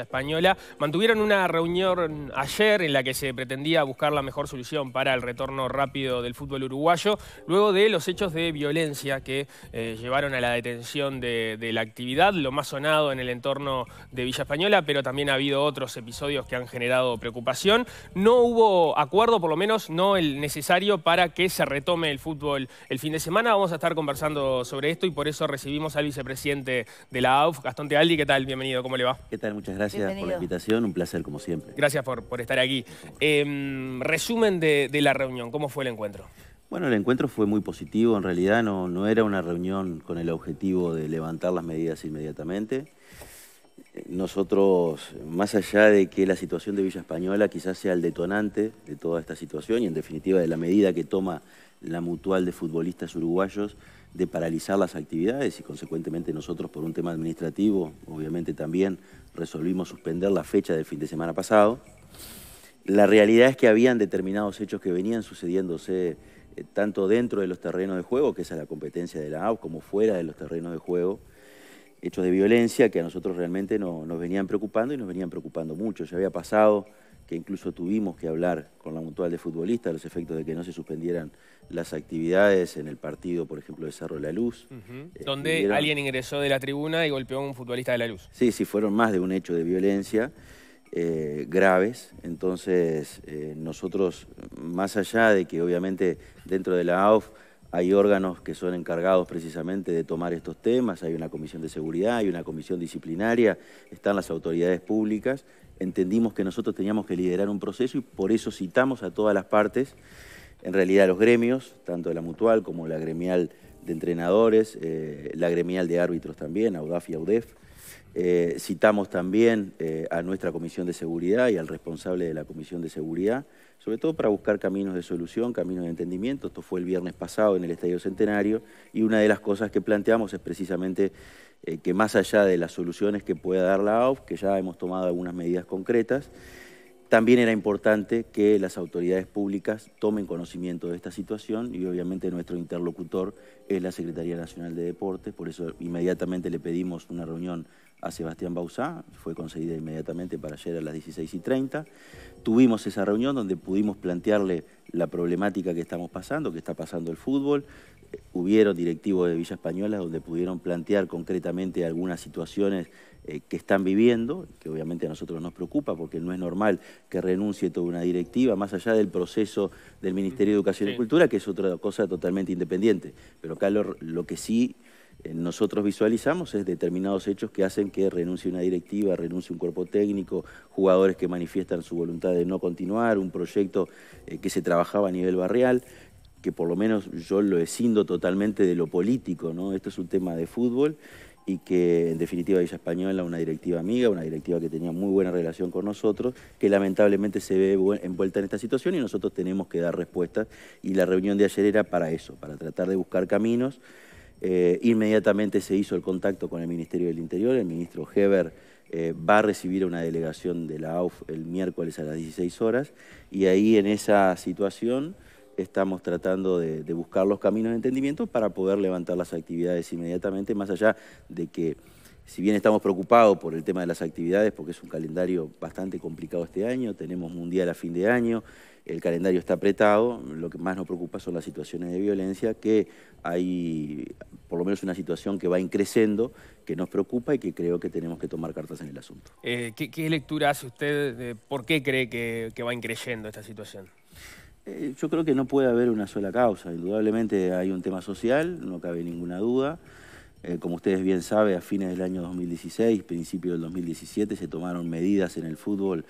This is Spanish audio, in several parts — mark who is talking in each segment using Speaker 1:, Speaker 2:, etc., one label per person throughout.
Speaker 1: española mantuvieron una reunión ayer en la que se pretendía buscar la mejor solución para el retorno rápido del fútbol uruguayo luego de los hechos de violencia que eh, llevaron a la detención de, la actividad, lo más sonado en el entorno de Villa Española, pero también ha habido otros episodios que han generado preocupación. No hubo acuerdo, por lo menos no el necesario para que se retome el fútbol el fin de semana. Vamos a estar conversando sobre esto y por eso recibimos al vicepresidente de la AUF, Gastón Tealdi. ¿Qué tal? Bienvenido, ¿cómo le va?
Speaker 2: ¿Qué tal? Muchas gracias gracias por la invitación, un placer como siempre.
Speaker 1: Gracias por, estar aquí. Em, resumen de, de, la reunión, ¿cómo fue el encuentro?
Speaker 2: Bueno, el encuentro fue muy positivo, en realidad no, no era una reunión con el objetivo de levantar las medidas inmediatamente. Nosotros, más allá de que la situación de Villa Española quizás sea el detonante de toda esta situación y en definitiva de la medida que toma la mutual de futbolistas uruguayos, de paralizar las actividades y consecuentemente nosotros por un tema administrativo, obviamente también resolvimos suspender la fecha del fin de semana pasado. La realidad es que habían determinados hechos que venían sucediéndose eh, tanto dentro de los terrenos de juego, que esa es la competencia de la AU, como fuera de los terrenos de juego, hechos de violencia que a nosotros realmente no, nos venían preocupando y nos venían preocupando mucho. Ya había pasado que incluso tuvimos que hablar con la mutual de futbolistas a los efectos de que no se suspendieran las actividades en el partido, por ejemplo, de Cerro La Luz. Eh, Donde alguien
Speaker 1: ingresó de la tribuna y golpeó a un futbolista de La Luz.
Speaker 2: Sí, sí, fueron más de un hecho de violencia eh, graves. Entonces, eh, nosotros, más allá de que obviamente dentro de la AUF hay órganos que son encargados precisamente de tomar estos temas, hay una comisión de seguridad, hay una comisión disciplinaria, están las autoridades públicas entendimos que nosotros teníamos que liderar un proceso y por eso citamos a todas las partes, en realidad a los gremios, tanto de la mutual como la gremial de entrenadores, eh, la gremial de árbitros también, AUDAF y AUDEF. Eh, citamos también eh, a nuestra comisión de seguridad y al responsable de la comisión de seguridad, sobre todo para buscar caminos de solución, caminos de entendimiento. Esto fue el viernes pasado en el Estadio Centenario y una de las cosas que planteamos es precisamente eh, que más allá de las soluciones que pueda dar la AUF, que ya hemos tomado algunas medidas concretas, también era importante que las autoridades públicas tomen conocimiento de esta situación y obviamente nuestro interlocutor es la Secretaría Nacional de Deportes, por eso inmediatamente le pedimos una reunión a Sebastián Bausá, fue concedida inmediatamente para ayer a las 16 y 30 tuvimos esa reunión donde pudimos plantearle la problemática que estamos pasando, que está pasando el fútbol. Eh, hubieron directivos de Villa Española donde pudieron plantear concretamente algunas situaciones eh, que están viviendo, que obviamente a nosotros nos preocupa porque no es normal que renuncie toda una directiva, más allá del proceso del Ministerio de Educación y Cultura, que es otra cosa totalmente independiente. Pero calor, lo que sí eh, nosotros visualizamos es determinados hechos que hacen que renuncie una directiva, renuncie un cuerpo técnico, jugadores que manifiestan su voluntad de no continuar, un proyecto eh, que se trabajaba a nivel barrial, que por lo menos yo lo escindo totalmente de lo político, ¿no? Esto es un tema de fútbol y que en definitiva Villa Española, una directiva amiga, una directiva que tenía muy buena relación con nosotros, que lamentablemente se ve envuelta en esta situación y nosotros tenemos que dar respuestas y la reunión de ayer era para eso, para tratar de buscar caminos eh, inmediatamente se hizo el contacto con el Ministerio del Interior, el ministro Heber eh, va a recibir una delegación de la AUF el miércoles a las 16 horas y ahí en esa situación estamos tratando de, de buscar los caminos de entendimiento para poder levantar las actividades inmediatamente, más allá de que si bien estamos preocupados por el tema de las actividades, porque es un calendario bastante complicado este año, tenemos mundial a fin de año, el calendario está apretado, lo que más nos preocupa son las situaciones de violencia, que hay por lo menos una situación que va increciendo, que nos preocupa y que creo que tenemos que tomar cartas en el asunto.
Speaker 1: Eh, ¿qué, lectura hace usted de por qué cree que, va increyendo esta situación?
Speaker 2: Eh, yo creo que no puede haber una sola causa. Indudablemente hay un tema social, no cabe ninguna duda. Eh, como ustedes bien saben, a fines del año 2016, principios del 2017, se tomaron medidas en el fútbol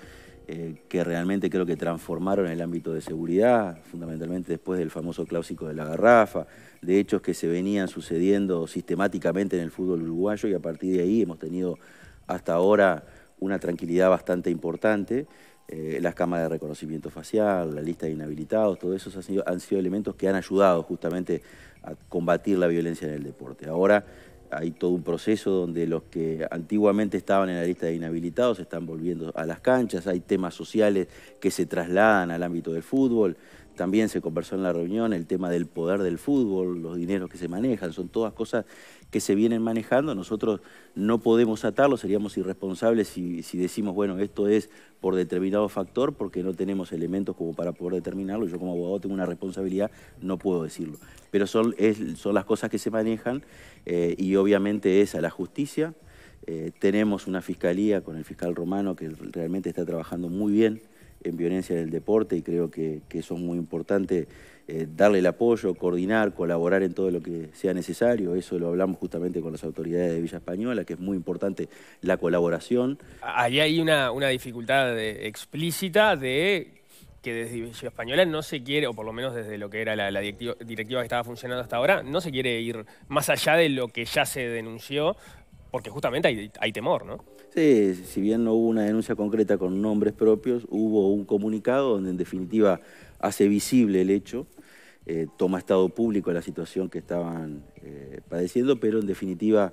Speaker 2: eh, que realmente creo que transformaron el ámbito de seguridad, fundamentalmente después del famoso clásico de la garrafa, de hechos que se venían sucediendo sistemáticamente en el fútbol uruguayo y a partir de ahí hemos tenido hasta ahora una tranquilidad bastante importante. Eh, las cámaras de reconocimiento facial, la lista de inhabilitados, todo eso han sido, han sido elementos que han ayudado justamente a combatir la violencia en el deporte. Ahora hay todo un proceso donde los que antiguamente estaban en la lista de inhabilitados están volviendo a las canchas, hay temas sociales que se trasladan al ámbito del fútbol. También se conversó en la reunión el tema del poder del fútbol, los dineros que se manejan, son todas cosas que se vienen manejando. Nosotros no podemos atarlo, seríamos irresponsables si, decimos, bueno, esto es por determinado factor, porque no tenemos elementos como para poder determinarlo. Yo como abogado tengo una responsabilidad, no puedo decirlo. Pero son, son las cosas que se manejan eh, y obviamente es a la justicia. Eh, tenemos una fiscalía con el fiscal romano que realmente está trabajando muy bien en violencia del deporte y creo que, que eso es muy importante, eh, darle el apoyo, coordinar, colaborar en todo lo que sea necesario. Eso lo hablamos justamente con las autoridades de Villa Española, que es muy importante la colaboración.
Speaker 1: Ahí hay una, una dificultad eh, explícita de que desde Villa Española no se quiere, o por lo menos desde lo que era la, directiva que estaba funcionando hasta ahora, no se quiere ir más allá de lo que ya se denunció porque justamente hay, temor, ¿no?
Speaker 2: Sí, si bien no hubo una denuncia concreta con nombres propios, hubo un comunicado donde en definitiva hace visible el hecho, eh, toma estado público la situación que estaban eh, padeciendo, pero en definitiva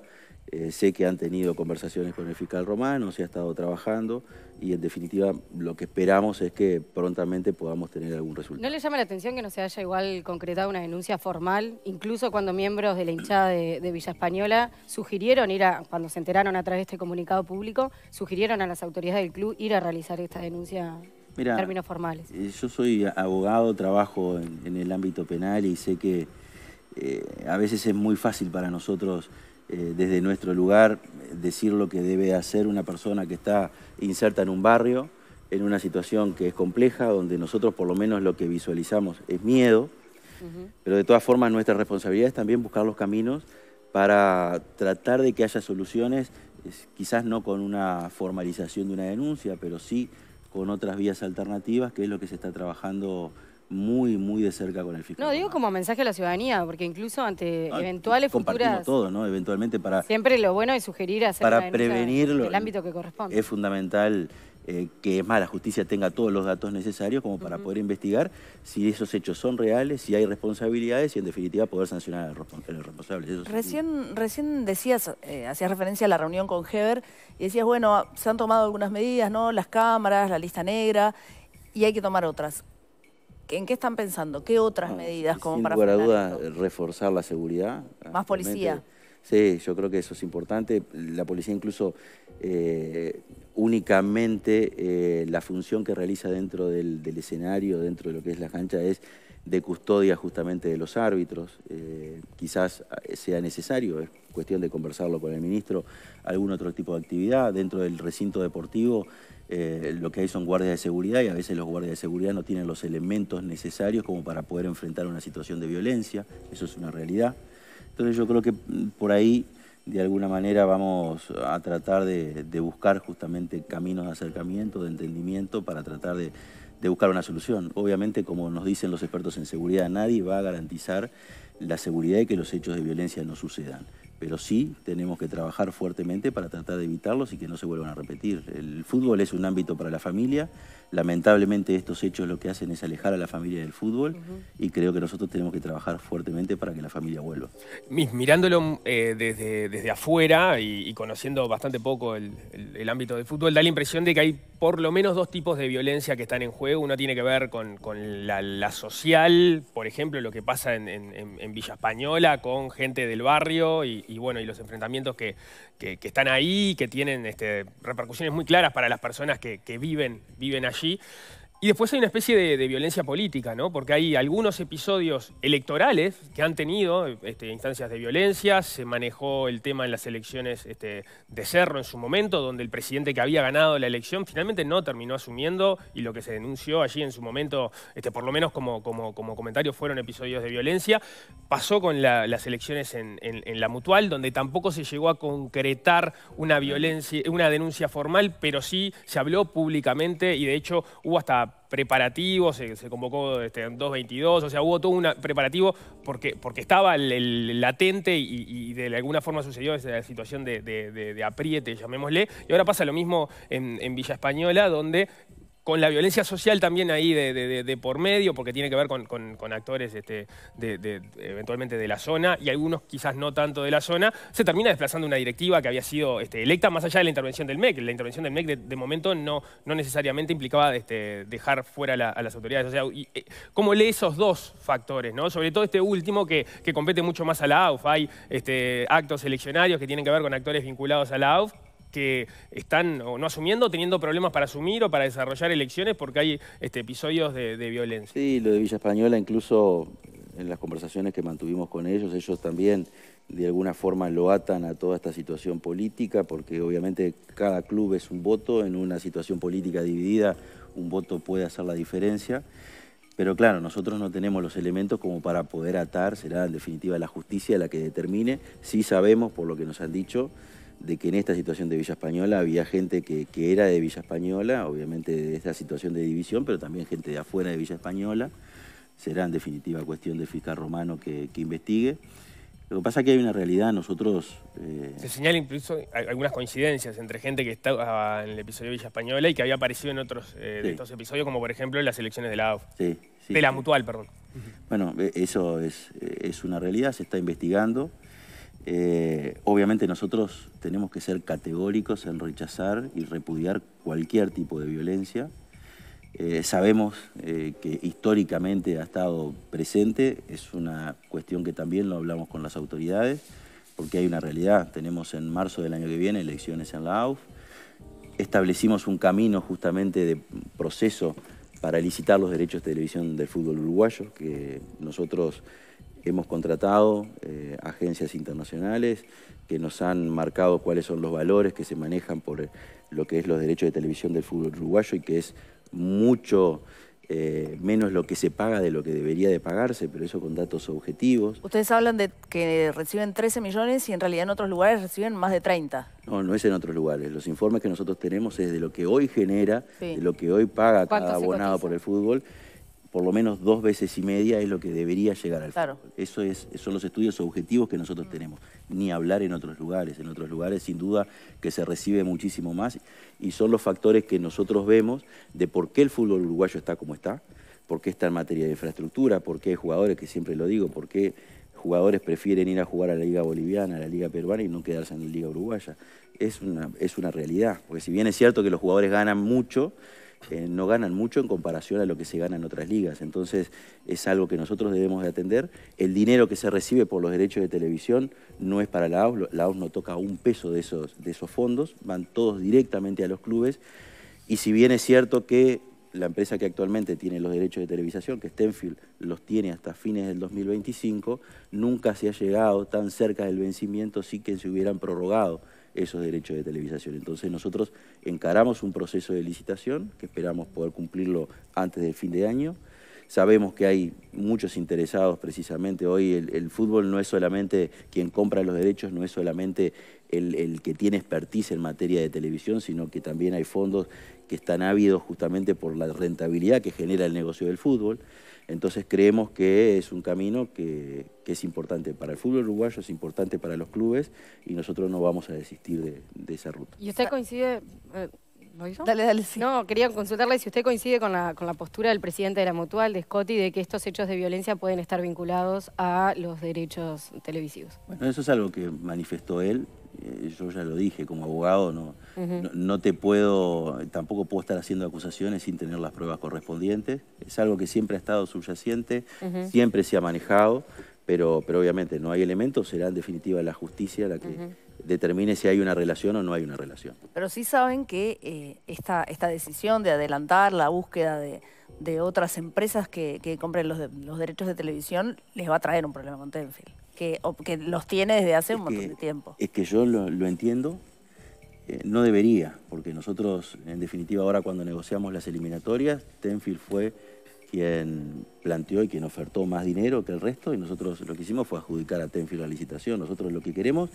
Speaker 2: eh, sé que han tenido conversaciones con el fiscal romano, se ha estado trabajando y en definitiva lo que esperamos es que prontamente podamos tener algún resultado. ¿No
Speaker 3: le llama la atención que no se haya igual concretado una denuncia formal, incluso cuando miembros de la hinchada de, Villa Española sugirieron ir a, cuando se enteraron a través de este comunicado público, sugirieron a las autoridades del club ir a realizar esta denuncia en términos formales?
Speaker 2: Eh, yo soy abogado, trabajo en, el ámbito penal y sé que eh, a veces es muy fácil para nosotros eh, desde nuestro lugar decir lo que debe hacer una persona que está inserta en un barrio, en una situación que es compleja, donde nosotros por lo menos lo que visualizamos es miedo, pero de todas formas nuestra responsabilidad es también buscar los caminos para tratar de que haya soluciones, quizás no con una formalización de una denuncia, pero sí con otras vías alternativas, que es lo que se está trabajando muy, muy de cerca con el fiscal. No,
Speaker 3: digo como mensaje a la ciudadanía, porque incluso ante ah, eventuales compartimos futuras... todo,
Speaker 2: ¿no? Eventualmente para... Siempre
Speaker 3: lo bueno es sugerir hacer Para prevenirlo... El ámbito que corresponde. Es
Speaker 2: fundamental eh, que, es más, la justicia tenga todos los datos necesarios como para poder investigar si esos hechos son reales, si hay responsabilidades y, en definitiva, poder sancionar a los responsables.
Speaker 3: recién, recién decías, eh, hacías referencia a la reunión con Heber y decías, bueno, se han tomado algunas medidas, ¿no? Las cámaras, la lista negra, y hay que tomar otras. ¿En qué están pensando? ¿Qué otras ah, medidas como sin para... a
Speaker 2: reforzar la seguridad.
Speaker 3: Más policía.
Speaker 2: Sí, yo creo que eso es importante. La policía incluso eh, únicamente eh, la función que realiza dentro del, escenario, dentro de lo que es la cancha, es de custodia justamente de los árbitros. Eh, quizás eh, sea necesario, es cuestión de conversarlo con el ministro, algún otro tipo de actividad dentro del recinto deportivo. Eh, lo que hay son guardias de seguridad y a veces los guardias de seguridad no tienen los elementos necesarios como para poder enfrentar una situación de violencia, eso es una realidad. Entonces yo creo que mm, por ahí de alguna manera vamos a tratar de, buscar justamente caminos de acercamiento, de entendimiento para tratar de, de buscar una solución. Obviamente como nos dicen los expertos en seguridad, nadie va a garantizar la seguridad de que los hechos de violencia no sucedan. Pero sí tenemos que trabajar fuertemente para tratar de evitarlos y que no se vuelvan a repetir. El fútbol es un ámbito para la familia. Lamentablemente estos hechos lo que hacen es alejar a la familia del fútbol y creo que nosotros tenemos que trabajar fuertemente para que la familia vuelva.
Speaker 1: Mirándolo eh, desde, desde afuera y, conociendo bastante poco el ámbito del fútbol, da la impresión de que hay por lo menos dos tipos de violencia que están en juego. Una tiene que ver con, la, social, por ejemplo, lo que pasa en, Villa Española con gente del barrio y, bueno, y los enfrentamientos que, están ahí, que tienen este, repercusiones muy claras para las personas que, que viven, viven allí. Y después hay una especie de, violencia política, ¿no? Porque hay algunos episodios electorales que han tenido este, instancias de violencia. Se manejó el tema en las elecciones este, de Cerro en su momento, donde el presidente que había ganado la elección finalmente no terminó asumiendo y lo que se denunció allí en su momento, este, por lo menos como, como, como comentario, fueron episodios de violencia. Pasó con las elecciones en, en, la Mutual, donde tampoco se llegó a concretar una, violencia, una denuncia formal, pero sí se habló públicamente y de hecho hubo hasta preparativo, preparativos, se, convocó este, en 2.22, o sea, hubo todo un preparativo porque, porque estaba latente y, de alguna forma sucedió esa situación de, apriete, llamémosle, y ahora pasa lo mismo en Villa Española, donde con la violencia social también ahí de, por medio, porque tiene que ver con, actores este, eventualmente de la zona y algunos quizás no tanto de la zona, se termina desplazando una directiva que había sido este, electa más allá de la intervención del MEC. La intervención del MEC de, momento no, no necesariamente implicaba este, dejar fuera a las autoridades. sea, eh, ¿cómo lee esos dos factores? ¿no? Sobre todo este último que, compete mucho más a la AUF. Hay este, actos eleccionarios que tienen que ver con actores vinculados a la AUF que están o no asumiendo, teniendo problemas para asumir o para desarrollar elecciones porque hay este, episodios de, de violencia.
Speaker 2: Sí, lo de Villa Española, incluso en las conversaciones que mantuvimos con ellos, ellos también de alguna forma lo atan a toda esta situación política, porque obviamente cada club es un voto, en una situación política dividida un voto puede hacer la diferencia. Pero claro, nosotros no tenemos los elementos como para poder atar, será en definitiva la justicia la que determine, sí sabemos por lo que nos han dicho de que en esta situación de Villa Española había gente que, que, era de Villa Española, obviamente de esta situación de división, pero también gente de afuera de Villa Española. Será en definitiva cuestión del fiscal romano que, que investigue. Lo que pasa es que hay una realidad, nosotros... Eh, se
Speaker 1: señalan incluso algunas coincidencias entre gente que estaba en el episodio de Villa Española y que había aparecido en otros eh, de estos episodios, como por ejemplo en las elecciones de la Sí, sí, de la Mutual, perdón.
Speaker 2: Bueno, e, eso es, eh, es una realidad, se está investigando. Eh, obviamente nosotros tenemos que ser categóricos en rechazar y repudiar cualquier tipo de violencia. Eh, sabemos eh, que históricamente ha estado presente, es una cuestión que también lo hablamos con las autoridades, porque hay una realidad. Tenemos en marzo del año que viene elecciones en la AUF, establecimos un camino justamente de proceso para licitar los derechos de televisión del fútbol uruguayo, que nosotros Hemos contratado eh, agencias internacionales que nos han marcado cuáles son los valores que se manejan por eh, lo que es los derechos de televisión del fútbol uruguayo y que es mucho eh, menos lo que se paga de lo que debería de pagarse, pero eso con datos objetivos.
Speaker 3: Ustedes hablan de que reciben 13 millones y en realidad en otros lugares reciben más de 30.
Speaker 2: No, no es en otros lugares. Los informes que nosotros tenemos es de lo que hoy genera, de lo que hoy paga cada abonado por el fútbol por lo menos dos veces y media es lo que debería llegar al fútbol. Eso es, son los estudios objetivos que nosotros mm. tenemos. Ni hablar en otros lugares. En otros lugares, sin duda, que se recibe muchísimo más. Y son los factores que nosotros vemos de por qué el fútbol uruguayo está como está, por qué está en materia de infraestructura, por qué hay jugadores, que siempre lo digo, por qué jugadores prefieren ir a jugar a la Liga Boliviana, a la Liga Peruana y no quedarse en la Liga Uruguaya. Es una, es una realidad. Porque si bien es cierto que los jugadores ganan mucho, eh, no ganan mucho en comparación a lo que se gana en otras ligas. Entonces es algo que nosotros debemos de atender. El dinero que se recibe por los derechos de televisión no es para la AUS, la AUS no toca un peso de esos, de esos fondos, van todos directamente a los clubes. Y si bien es cierto que la empresa que actualmente tiene los derechos de televisación, que Stenfield los tiene hasta fines del 2025, nunca se ha llegado tan cerca del vencimiento si que se hubieran prorrogado esos derechos de televisación. Entonces nosotros encaramos un proceso de licitación que esperamos poder cumplirlo antes del fin de año. Sabemos que hay muchos interesados precisamente. Hoy el, el fútbol no es solamente quien compra los derechos, no es solamente el, que tiene expertise en materia de televisión, sino que también hay fondos que están ávidos justamente por la rentabilidad que genera el negocio del fútbol. Entonces creemos que es un camino que, es importante para el fútbol uruguayo, es importante para los clubes y nosotros no vamos a desistir de, esa ruta.
Speaker 3: ¿Y usted coincide... Eh, hizo? Dale, dale, No, quería consultarle si usted coincide con la, postura del presidente de la Mutual, de Scotty, de que estos hechos de violencia pueden estar vinculados a los derechos televisivos.
Speaker 2: Bueno, eso es algo que manifestó él. Eh, yo ya lo dije, como abogado no, no, te puedo, tampoco puedo estar haciendo acusaciones sin tener las pruebas correspondientes. Es algo que siempre ha estado subyacente, siempre se ha manejado, pero, pero obviamente no hay elementos, será en definitiva la justicia la que determine si hay una relación o no hay una relación.
Speaker 3: Pero sí saben que eh, esta, decisión de adelantar la búsqueda de, otras empresas que, que compren los, los derechos de televisión les va a traer un problema con Tenfield que, los tiene desde hace un montón de
Speaker 2: tiempo. Es que yo lo, entiendo, eh, no debería, porque nosotros, en definitiva, ahora cuando negociamos las eliminatorias, Tenfield fue quien planteó y quien ofertó más dinero que el resto y nosotros lo que hicimos fue adjudicar a Tenfield la licitación. Nosotros lo que queremos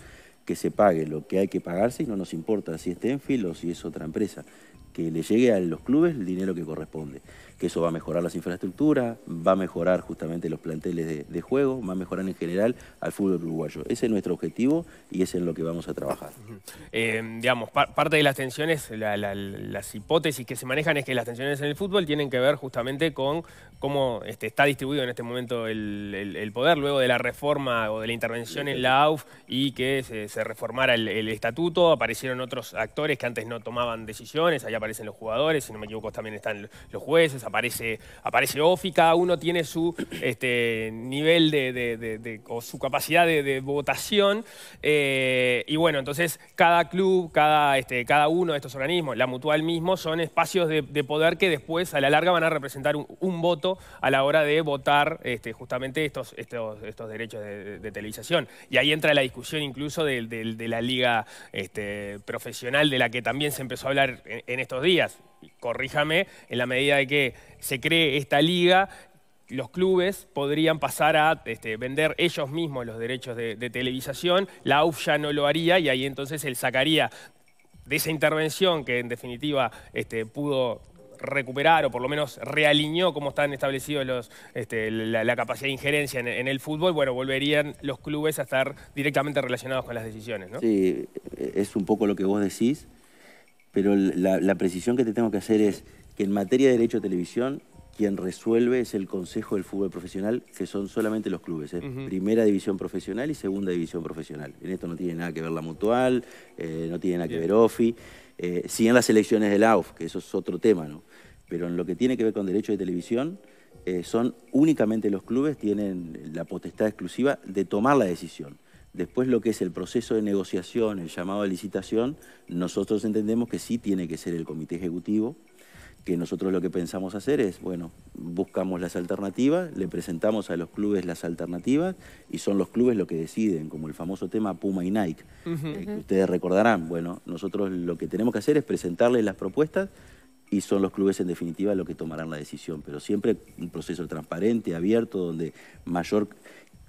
Speaker 2: que se pague lo que hay que pagarse y no nos importa si es Tenfield o si es otra empresa que le llegue a los clubes el dinero que corresponde. Que eso va a mejorar las infraestructuras, va a mejorar justamente los planteles de, juego, va a mejorar en general al fútbol uruguayo. Ese es nuestro objetivo y es en lo que vamos a trabajar.
Speaker 1: Eh, digamos, parte de las tensiones, las hipótesis que se manejan es que las tensiones en el fútbol tienen que ver justamente con cómo este, está distribuido en este momento el, poder, luego de la reforma o de la intervención en la AUF y que se, reformara el, estatuto, aparecieron otros actores que antes no tomaban decisiones, allá aparecen los jugadores, si no me equivoco también están los jueces, aparece, aparece Ofi, cada uno tiene su este, nivel de, o su capacidad de, votación. Eh, y bueno, entonces cada club, cada, este, cada uno de estos organismos, la mutual mismo, son espacios de, poder que después a la larga van a representar un, voto a la hora de votar este, justamente estos, estos, derechos de, televisación. Y ahí entra la discusión incluso de, la liga este, profesional de la que también se empezó a hablar en, en estos días, corríjame, en la medida de que se cree esta liga, los clubes podrían pasar a este, vender ellos mismos los derechos de, televisación, la UF ya no lo haría y ahí entonces él sacaría de esa intervención que en definitiva este, pudo recuperar o por lo menos realineó cómo están establecidos los, este, la, capacidad de injerencia en, el fútbol, bueno, volverían los clubes a estar directamente relacionados con las
Speaker 2: decisiones, Sí, es un poco lo que vos decís pero la, precisión que te tengo que hacer es que en materia de derecho de televisión, quien resuelve es el Consejo del Fútbol Profesional, que son solamente los clubes. Primera división profesional y segunda división profesional. En esto no tiene nada que ver la mutual, eh, no tiene nada que ver OFI, eh, Siguen en las elecciones del AUF, que eso es otro tema, ¿no? Pero en lo que tiene que ver con derecho de televisión, eh, son únicamente los clubes tienen la potestad exclusiva de tomar la decisión. Después lo que es el proceso de negociación, el llamado a licitación, nosotros entendemos que sí tiene que ser el comité ejecutivo, que nosotros lo que pensamos hacer es, bueno, buscamos las alternativas, le presentamos a los clubes las alternativas y son los clubes los que deciden, como el famoso tema Puma y Nike, eh, ustedes recordarán. Bueno, nosotros lo que tenemos que hacer es presentarles las propuestas y son los clubes en definitiva los que tomarán la decisión, pero siempre un proceso transparente, abierto, donde mayor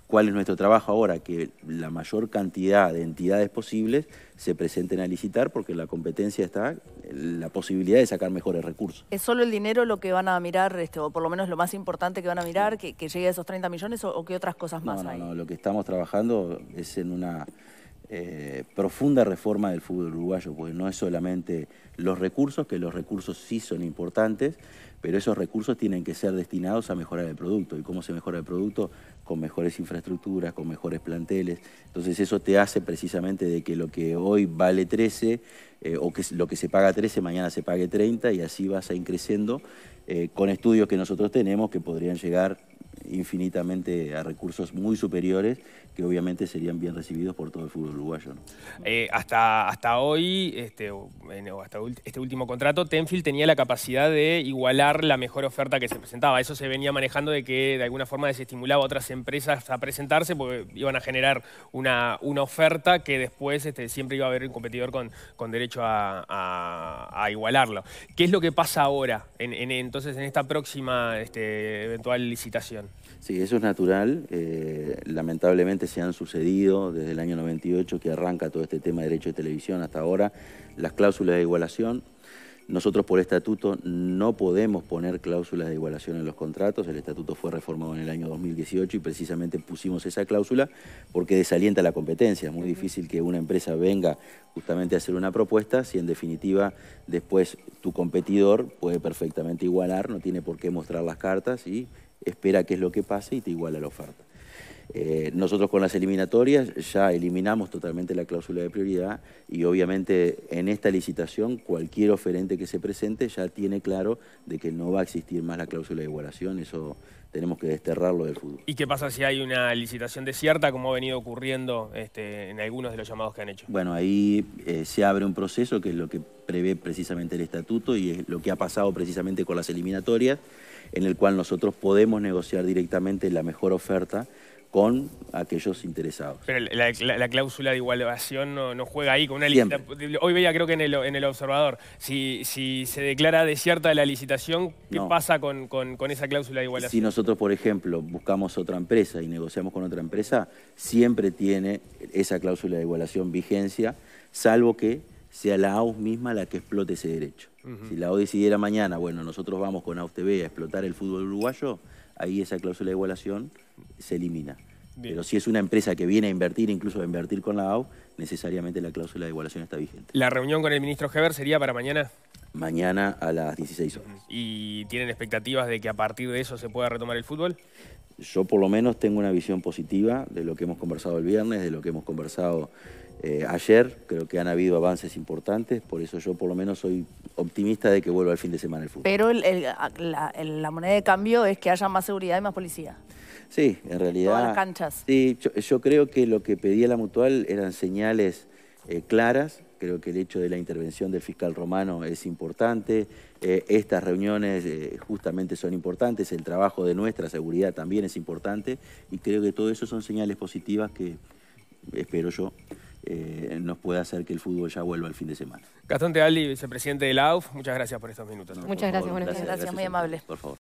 Speaker 2: cuál es nuestro trabajo ahora, que la mayor cantidad de entidades posibles se presenten a licitar porque la competencia está, la posibilidad de sacar mejores recursos.
Speaker 3: ¿Es solo el dinero lo que van a mirar, este, o por lo menos lo más importante que van a mirar, que, llegue a esos 30 millones o, qué otras cosas más no, no,
Speaker 2: No, lo que estamos trabajando es en una eh, profunda reforma del fútbol uruguayo, porque no es solamente los recursos, que los recursos sí son importantes, pero esos recursos tienen que ser destinados a mejorar el producto. ¿Y cómo se mejora el producto? con mejores infraestructuras, con mejores planteles. Entonces eso te hace precisamente de que lo que hoy vale 13 eh, o que lo que se paga 13 mañana se pague 30 y así vas a ir creciendo eh, con estudios que nosotros tenemos que podrían llegar infinitamente a recursos muy superiores que obviamente serían bien recibidos por todo el fútbol uruguayo.
Speaker 1: Eh, hasta, hasta hoy, este, hasta este último contrato, Tenfield tenía la capacidad de igualar la mejor oferta que se presentaba. Eso se venía manejando de que de alguna forma desestimulaba a otras empresas a presentarse porque iban a generar una, oferta que después este, siempre iba a haber un competidor con, derecho a, igualarlo. ¿Qué es lo que pasa ahora en, entonces en esta próxima este, eventual licitación?
Speaker 2: Sí, eso es natural. Eh, lamentablemente se han sucedido desde el año 98 que arranca todo este tema de derecho de televisión hasta ahora las cláusulas de igualación. Nosotros por estatuto no podemos poner cláusulas de igualación en los contratos. El estatuto fue reformado en el año 2018 y precisamente pusimos esa cláusula porque desalienta la competencia. Es muy difícil que una empresa venga justamente a hacer una propuesta si en definitiva después tu competidor puede perfectamente igualar, no tiene por qué mostrar las cartas y espera que es lo que pase y te iguala la oferta. Eh, nosotros con las eliminatorias ya eliminamos totalmente la cláusula de prioridad y obviamente en esta licitación cualquier oferente que se presente ya tiene claro de que no va a existir más la cláusula de igualación, eso tenemos que desterrarlo del fútbol.
Speaker 1: ¿Y qué pasa si hay una licitación desierta como ha venido ocurriendo este, en algunos de los llamados que han hecho? Bueno,
Speaker 2: ahí eh, se abre un proceso que es lo que prevé precisamente el estatuto y es lo que ha pasado precisamente con las eliminatorias en el cual nosotros podemos negociar directamente la mejor oferta con aquellos interesados.
Speaker 1: Pero la, cláusula de igualación no, juega ahí con una licitación. Hoy veía, creo que en el, observador, si, se declara desierta la licitación, ¿qué pasa con, con, esa cláusula de igualación? Si nosotros,
Speaker 2: por ejemplo, buscamos otra empresa y negociamos con otra empresa, siempre tiene esa cláusula de igualación vigencia, salvo que sea la AUS misma la que explote ese derecho. Si la O decidiera mañana, bueno, nosotros vamos con AUTV a explotar el fútbol uruguayo, ahí esa cláusula de igualación se elimina. Pero si es una empresa que viene a invertir, incluso a invertir con la AU, necesariamente la cláusula de igualación está vigente.
Speaker 1: ¿La reunión con el ministro Heber sería para mañana? Mañana
Speaker 2: a las 16 horas.
Speaker 1: ¿Y tienen expectativas de que a partir de eso se pueda retomar el fútbol?
Speaker 2: yo por lo menos tengo una visión positiva de lo que hemos conversado el viernes, de lo que hemos conversado eh, ayer. Creo que han habido avances importantes, por eso yo por lo menos soy optimista de que vuelva el fin de semana el fútbol.
Speaker 3: Pero la, moneda de cambio es que haya más seguridad y más policía.
Speaker 2: Sí, en realidad. Todas las canchas. Sí, yo, creo que lo que pedía la mutual eran señales eh, claras. Creo que el hecho de la intervención del fiscal romano es importante. Eh, estas reuniones eh, justamente son importantes, el trabajo de nuestra seguridad también es importante y creo que todo eso son señales positivas que, espero yo, eh, nos pueda hacer que el fútbol ya vuelva el fin de semana.
Speaker 1: Gastón Teali, vicepresidente de la AUF, muchas gracias por estos minutos. muchas gracias, por presentación muy amable. Por favor.